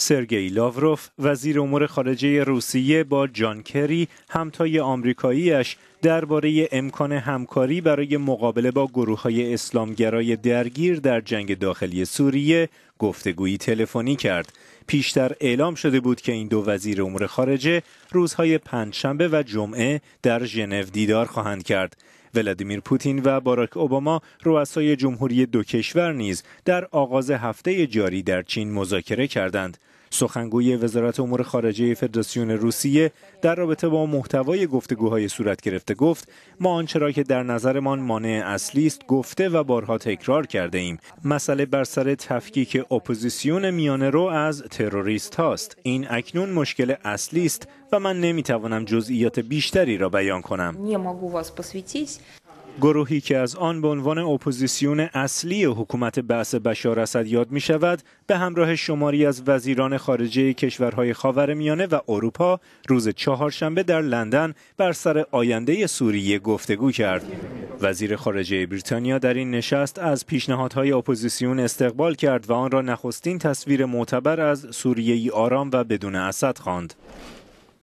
سرگئی لاوروف وزیر امور خارجه روسیه با جان کری همتای آمریکاییش درباره امکان همکاری برای مقابله با گروه های اسلامگرای درگیر در جنگ داخلی سوریه گفتگویی تلفنی کرد. پیشتر اعلام شده بود که این دو وزیر امور خارجه روزهای پنجشنبه و جمعه در ژنو دیدار خواهند کرد. ولادیمیر پوتین و باراک اوباما رؤسای جمهوری دو کشور نیز در آغاز هفته جاری در چین مذاکره کردند. سخنگوی وزارت امور خارجه فدراسیون روسیه در رابطه با محتوای گفتگوهای صورت گرفته گفت ما آنچه را که در نظرمان مانع اصلی است گفته و بارها تکرار کرده ایم مسئله بر سر تفکیک اپوزیسیون میانه رو از تروریست هاست این اکنون مشکل اصلی است و من نمیتوانم جزئیات بیشتری را بیان کنم گروهی که از آن به عنوان اپوزیسیون اصلی حکومت بحث بشار اسد یاد می شود به همراه شماری از وزیران خارجه کشورهای خاورمیانه و اروپا روز چهارشنبه در لندن بر سر آینده سوریه گفتگو کرد. وزیر خارجه بریتانیا در این نشست از پیشنهادهای اپوزیسیون استقبال کرد و آن را نخستین تصویر معتبر از سوریه ای آرام و بدون اسد خواند.